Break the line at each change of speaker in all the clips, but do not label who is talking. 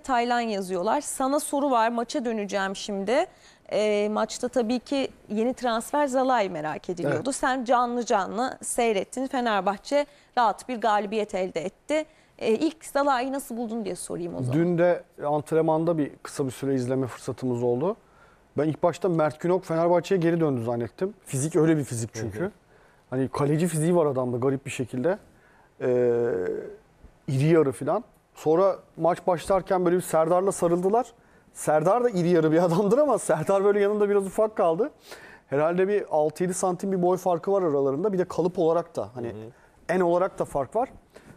Taylan yazıyorlar. Sana soru var. Maça döneceğim şimdi. E, maçta tabii ki yeni transfer Zalay merak ediliyordu. Evet. Sen canlı canlı seyrettin. Fenerbahçe rahat bir galibiyet elde etti. E, ilk Zalay'ı nasıl buldun diye sorayım o zaman.
Dün de antrenmanda bir kısa bir süre izleme fırsatımız oldu. Ben ilk başta Mert Günok Fenerbahçe'ye geri döndü zannettim. Fizik öyle bir fizik çünkü. Hı Hani kaleci fiziği var adamda garip bir şekilde. Ee, iri yarı falan. Sonra maç başlarken böyle bir Serdar'la sarıldılar. Serdar da iri yarı bir adamdır ama Serdar böyle yanında biraz ufak kaldı. Herhalde bir 6-7 santim bir boy farkı var aralarında. Bir de kalıp olarak da hani hı hı. en olarak da fark var.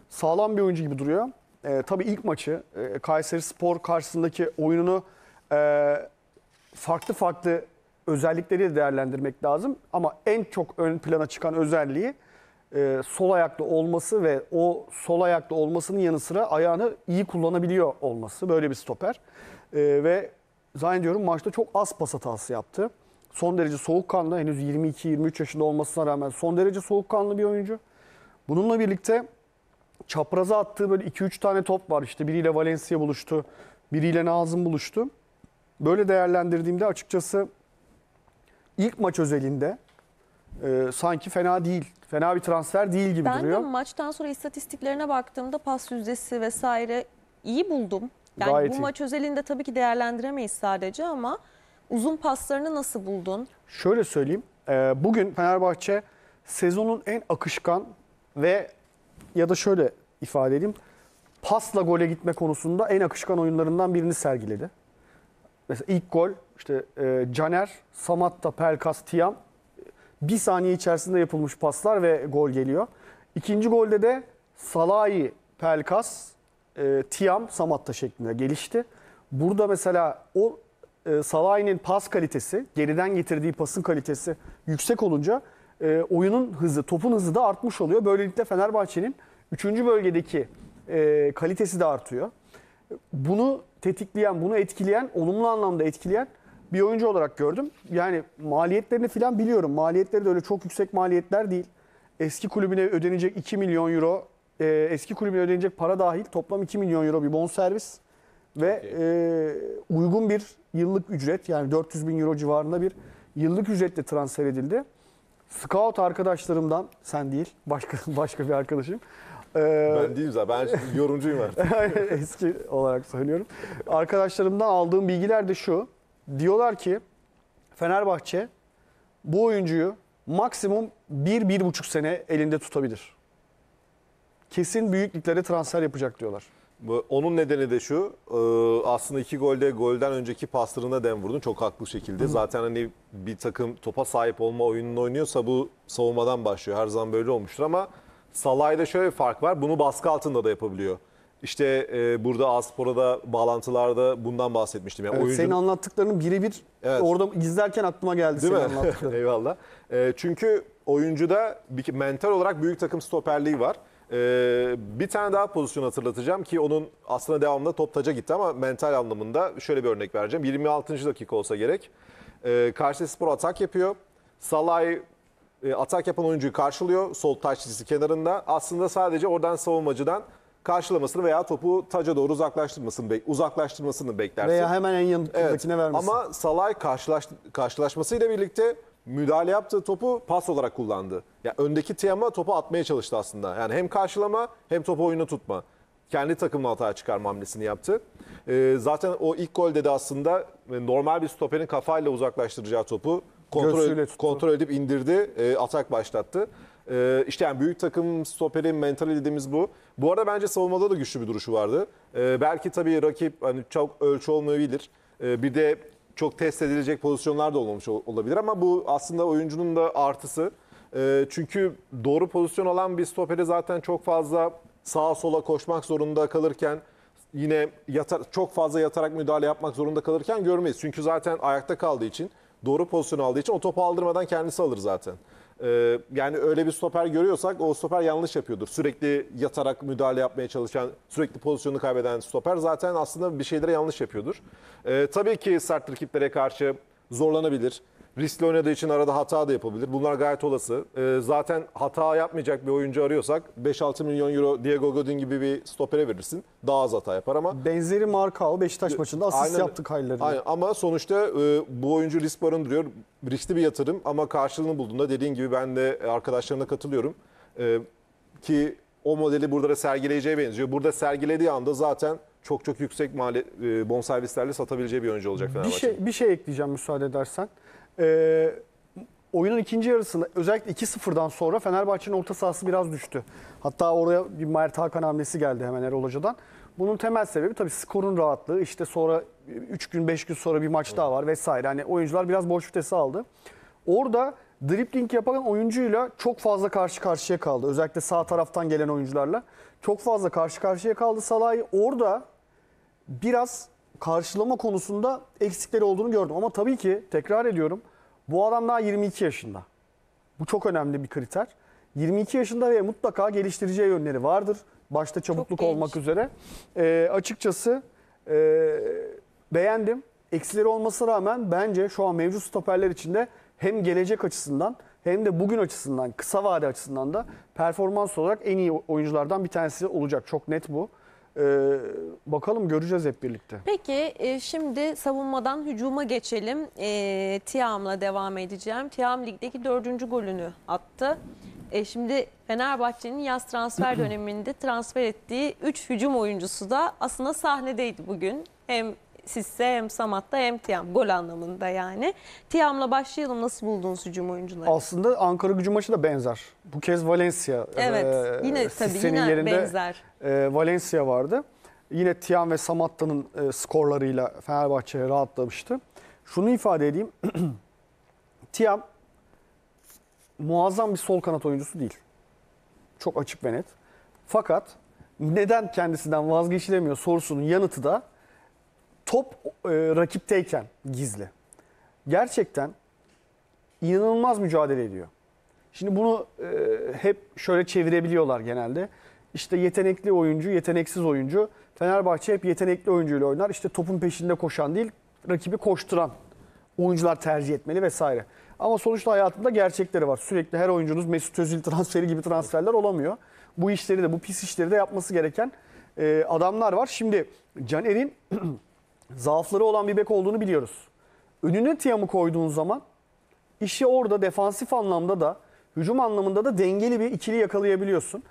Sağlam bir oyuncu gibi duruyor. E, tabii ilk maçı e, Kayseri Spor karşısındaki oyununu e, farklı farklı özellikleriyle değerlendirmek lazım. Ama en çok ön plana çıkan özelliği e, sol ayaklı olması ve o sol ayaklı olmasının yanı sıra ayağını iyi kullanabiliyor olması. Böyle bir stoper. E, ve zannediyorum maçta çok az pas hatası yaptı. Son derece soğukkanlı, henüz 22-23 yaşında olmasına rağmen son derece soğukkanlı bir oyuncu. Bununla birlikte çapraza attığı böyle 2-3 tane top var. işte biriyle Valencia buluştu, biriyle Nazım buluştu. Böyle değerlendirdiğimde açıkçası ilk maç özelinde e, sanki fena değil. Fena bir transfer değil gibi ben duruyor. Ben de
maçtan sonra istatistiklerine baktığımda pas yüzdesi vesaire iyi buldum. Yani Gayet bu iyi. maç özelinde tabii ki değerlendiremeyiz sadece ama uzun paslarını nasıl buldun?
Şöyle söyleyeyim. E, bugün Fenerbahçe sezonun en akışkan ve ya da şöyle ifade edeyim. Pasla gole gitme konusunda en akışkan oyunlarından birini sergiledi. Mesela ilk gol işte e, Caner, Samatta, Pelkas, Tiam bir saniye içerisinde yapılmış paslar ve gol geliyor. İkinci golde de Salahi, Pelkas, e, Tiam, Samatta şeklinde gelişti. Burada mesela o e, Salahi'nin pas kalitesi, geriden getirdiği pasın kalitesi yüksek olunca e, oyunun hızı, topun hızı da artmış oluyor. Böylelikle Fenerbahçe'nin 3. bölgedeki e, kalitesi de artıyor. Bunu tetikleyen, bunu etkileyen, olumlu anlamda etkileyen bir oyuncu olarak gördüm. Yani maliyetlerini filan biliyorum. Maliyetleri de öyle çok yüksek maliyetler değil. Eski kulübüne ödenecek 2 milyon euro, e, eski kulübüne ödenecek para dahil toplam 2 milyon euro bir bonservis ve e, uygun bir yıllık ücret yani 400 bin euro civarında bir yıllık ücretle transfer edildi. Scout arkadaşlarımdan, sen değil, başka başka bir arkadaşım. Ee, ben değilim
zaten, ben yorumcuyum artık.
eski olarak söylüyorum. Arkadaşlarımdan aldığım bilgiler de şu diyorlar ki Fenerbahçe bu oyuncuyu maksimum 1-1,5 sene elinde tutabilir. Kesin büyük transfer yapacak diyorlar.
Onun nedeni de şu e, aslında iki golde golden önceki paslarına dem vurdun çok haklı şekilde. Hı. Zaten hani bir takım topa sahip olma oyununu oynuyorsa bu savunmadan başlıyor. Her zaman böyle olmuştur ama salayda şöyle bir fark var bunu baskı altında da yapabiliyor. İşte e, burada Aspor'a da bağlantılarda bundan bahsetmiştim. Yani Evet, oyuncu- Senin anlattıklarının birebir Evet. orada izlerken aklıma geldi Değil senin anlattıkların. Eyvallah. E, çünkü oyuncuda bir, mental olarak büyük takım stoperliği var. E, bir tane daha pozisyon hatırlatacağım ki onun aslında devamında top taca gitti ama mental anlamında şöyle bir örnek vereceğim. 26. dakika olsa gerek. E, Kayserispor atak yapıyor. Salay e, atak yapan oyuncuyu karşılıyor. Sol taç çizgisi kenarında. Aslında sadece oradan savunmacıdan karşılamasını veya topu taca doğru uzaklaştırmasını, uzaklaştırmasını beklersin. Veya hemen en yanındakine evet. vermesin. Ama Salay karşılaş karşılaşmasıyla birlikte müdahale yaptığı topu pas olarak kullandı. Ya yani öndeki Tiam'a topu atmaya çalıştı aslında. Yani hem karşılama hem topu oyunu tutma. Kendi takımın hataya çıkarma hamlesini yaptı. Ee, zaten o ilk golde de aslında e, normal bir stoperin kafayla uzaklaştıracağı topu kontrol, kontrol edip indirdi, e, atak başlattı. Ee, işte yani büyük takım stoperi mentali dediğimiz bu. Bu arada bence savunmada da güçlü bir duruşu vardı. Ee, belki tabii rakip hani çok ölçü olmayabilir. Ee, bir de çok test edilecek pozisyonlar da olmamış olabilir ama bu aslında oyuncunun da artısı. Ee, çünkü doğru pozisyon alan bir stoperi zaten çok fazla sağa sola koşmak zorunda kalırken yine yatar, çok fazla yatarak müdahale yapmak zorunda kalırken görmeyiz. Çünkü zaten ayakta kaldığı için doğru pozisyon aldığı için o topu aldırmadan kendisi alır zaten. Ee, yani öyle bir stoper görüyorsak o stoper yanlış yapıyordur. Sürekli yatarak müdahale yapmaya çalışan, sürekli pozisyonu kaybeden stoper zaten aslında bir şeylere yanlış yapıyordur. Ee, tabii ki sert rakiplere karşı zorlanabilir riskli oynadığı için arada hata da yapabilir. Bunlar gayet olası. Ee, zaten hata yapmayacak bir oyuncu arıyorsak 5-6 milyon euro Diego Godin gibi bir stopere verirsin. Daha az hata yapar ama. Benzeri Markal
Beşiktaş maçında asist aynen, yaptı Kayler'e. Aynen
ama sonuçta e, bu oyuncu risk barındırıyor. Riskli bir yatırım ama karşılığını bulduğunda dediğin gibi ben de arkadaşlarına katılıyorum. E, ki o modeli burada da sergileyeceğe benziyor. Burada sergilediği anda zaten çok çok yüksek mali e, servislerle satabileceği bir oyuncu olacak Fenerbahçe. Bir
şey, bir şey ekleyeceğim müsaade edersen e, oyunun ikinci yarısında özellikle 2-0'dan sonra Fenerbahçe'nin orta sahası biraz düştü. Hatta oraya bir Mert Hakan hamlesi geldi hemen Erol Hoca'dan. Bunun temel sebebi tabii skorun rahatlığı. İşte sonra 3 gün 5 gün sonra bir maç daha var vesaire. Hani oyuncular biraz boş vitesi aldı. Orada dribbling yapan oyuncuyla çok fazla karşı karşıya kaldı. Özellikle sağ taraftan gelen oyuncularla. Çok fazla karşı karşıya kaldı Salah'ı. Orada biraz karşılama konusunda eksikleri olduğunu gördüm. Ama tabii ki tekrar ediyorum bu adam daha 22 yaşında. Bu çok önemli bir kriter. 22 yaşında ve mutlaka geliştireceği yönleri vardır. Başta çabukluk olmak üzere. E, açıkçası e, beğendim. Eksileri olmasına rağmen bence şu an mevcut stoperler içinde hem gelecek açısından hem de bugün açısından, kısa vade açısından da performans olarak en iyi oyunculardan bir tanesi olacak. Çok net bu. Ee, bakalım göreceğiz hep birlikte.
Peki e, şimdi savunmadan hücuma geçelim. E, Tiam'la devam edeceğim. Tiam ligdeki dördüncü golünü attı. E, şimdi Fenerbahçe'nin yaz transfer döneminde transfer ettiği 3 hücum oyuncusu da aslında sahnedeydi bugün. Hem Sizse hem Samat'ta hem Tiam gol anlamında yani. Tiam'la başlayalım nasıl buldun hücum oyuncuları?
Aslında Ankara gücü maçı da benzer. Bu kez Valencia. E, evet ee, yine e, tabii yine yerinde, benzer. E, Valencia vardı. Yine Tiam ve Samatta'nın e, skorlarıyla Fenerbahçe rahatlamıştı. Şunu ifade edeyim. Tiam muazzam bir sol kanat oyuncusu değil. Çok açık ve net. Fakat neden kendisinden vazgeçilemiyor sorusunun yanıtı da top e, rakipteyken gizli. Gerçekten inanılmaz mücadele ediyor. Şimdi bunu e, hep şöyle çevirebiliyorlar genelde. İşte yetenekli oyuncu, yeteneksiz oyuncu. Fenerbahçe hep yetenekli oyuncuyla oynar. İşte topun peşinde koşan değil, rakibi koşturan oyuncular tercih etmeli vesaire. Ama sonuçta hayatında gerçekleri var. Sürekli her oyuncunuz Mesut Özil transferi gibi transferler olamıyor. Bu işleri de, bu pis işleri de yapması gereken e, adamlar var. Şimdi Caner'in zaafları olan bir bek olduğunu biliyoruz. Önüne Tiam'ı koyduğun zaman işi orada defansif anlamda da hücum anlamında da dengeli bir ikili yakalayabiliyorsun.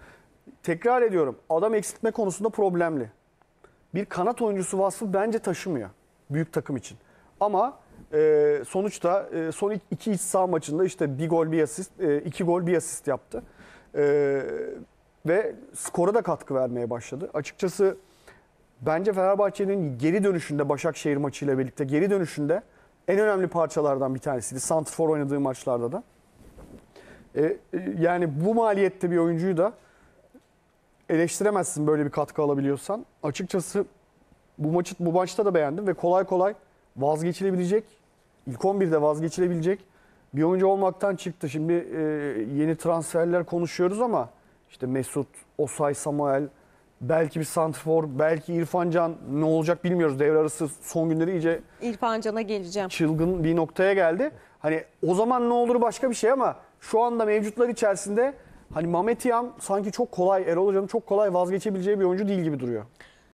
Tekrar ediyorum adam eksiltme konusunda problemli. Bir kanat oyuncusu vasfı bence taşımıyor büyük takım için. Ama e, sonuçta e, son iki, iki iç saha maçında işte bir gol bir asist, e, iki gol bir asist yaptı. E, ve skora da katkı vermeye başladı. Açıkçası Bence Fenerbahçe'nin geri dönüşünde Başakşehir maçıyla birlikte geri dönüşünde en önemli parçalardan bir tanesiydi. Santrfor oynadığı maçlarda da. E, e, yani bu maliyette bir oyuncuyu da eleştiremezsin böyle bir katkı alabiliyorsan. Açıkçası bu maçı bu maçta da beğendim ve kolay kolay vazgeçilebilecek, ilk 11'de vazgeçilebilecek bir oyuncu olmaktan çıktı. Şimdi e, yeni transferler konuşuyoruz ama işte Mesut, Osay, Samuel, belki bir Santrfor, belki İrfan Can ne olacak bilmiyoruz. Devre arası son günleri iyice
İrfan Can'a geleceğim.
çılgın bir noktaya geldi. Hani o zaman ne olur başka bir şey ama şu anda mevcutlar içerisinde hani Mametiyam sanki çok kolay Erol Hoca'nın çok kolay vazgeçebileceği bir oyuncu değil gibi duruyor.